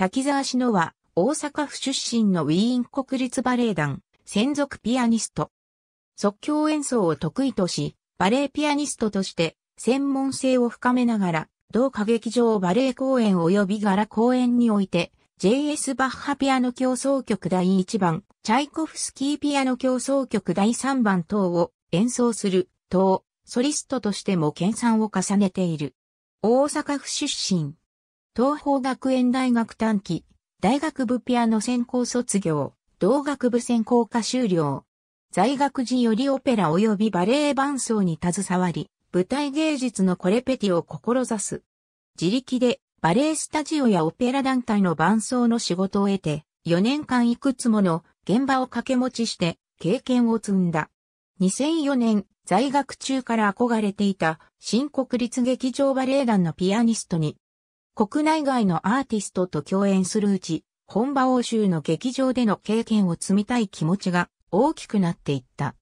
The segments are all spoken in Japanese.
滝沢志乃は、大阪府出身のウィーン国立バレエ団、専属ピアニスト。即興演奏を得意とし、バレエピアニストとして、専門性を深めながら、同歌劇場バレエ公演及び柄公演において、JS バッハピアノ競争曲第1番、チャイコフスキーピアノ競争曲第3番等を演奏する、等、ソリストとしても研鑽を重ねている。大阪府出身、東方学園大学短期、大学部ピアノ専攻卒業、同学部専攻科修了。在学時よりオペラ及びバレエ伴奏に携わり、舞台芸術のコレペティを志す。自力でバレエスタジオやオペラ団体の伴奏の仕事を得て、4年間いくつもの現場を掛け持ちして経験を積んだ。2004年、在学中から憧れていた新国立劇場バレエ団のピアニストに国内外のアーティストと共演するうち、本場欧州の劇場での経験を積みたい気持ちが大きくなっていった。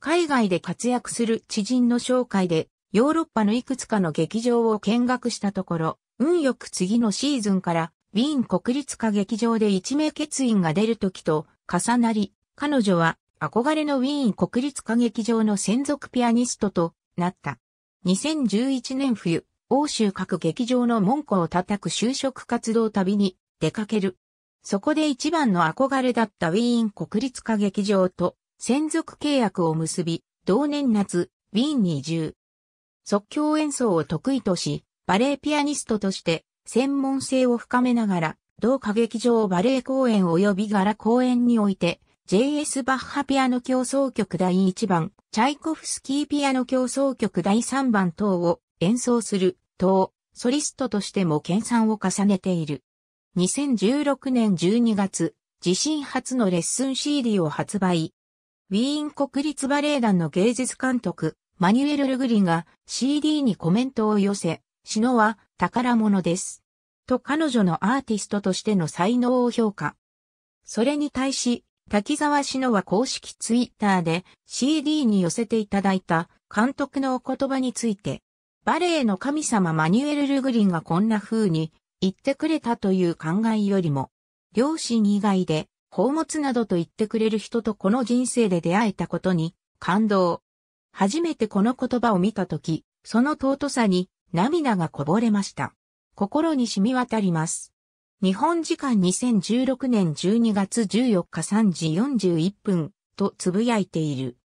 海外で活躍する知人の紹介で、ヨーロッパのいくつかの劇場を見学したところ、運よく次のシーズンから、ウィーン国立歌劇場で一名欠員が出る時と重なり、彼女は憧れのウィーン国立歌劇場の専属ピアニストとなった。2011年冬、欧州各劇場の門戸を叩く就職活動旅に出かける。そこで一番の憧れだったウィーン国立歌劇場と専属契約を結び、同年夏、ウィーンに移住。即興演奏を得意とし、バレエピアニストとして専門性を深めながら、同歌劇場バレエ公演及び柄公演において、JS バッハピアノ競争曲第1番、チャイコフスキーピアノ競争曲第3番等を演奏する、等、ソリストとしても研鑽を重ねている。2016年12月、自身初のレッスン CD を発売。ウィーン国立バレエ団の芸術監督、マニュエル・ルグリが CD にコメントを寄せ、シノは宝物です。と彼女のアーティストとしての才能を評価。それに対し、滝沢志乃は公式ツイッターで CD に寄せていただいた監督のお言葉についてバレエの神様マニュエル・ルグリンがこんな風に言ってくれたという考えよりも、両親以外で宝物などと言ってくれる人とこの人生で出会えたことに感動。初めてこの言葉を見たとき、その尊さに涙がこぼれました。心に染み渡ります。日本時間2016年12月14日3時41分とつぶやいている。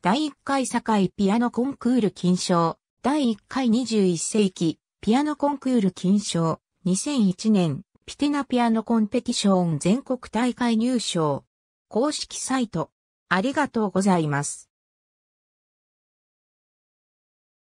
第1回堺ピアノコンクール金賞。第1回21世紀、ピアノコンクール金賞、2001年、ピテナピアノコンペティション全国大会入賞。公式サイト。ありがとうございます。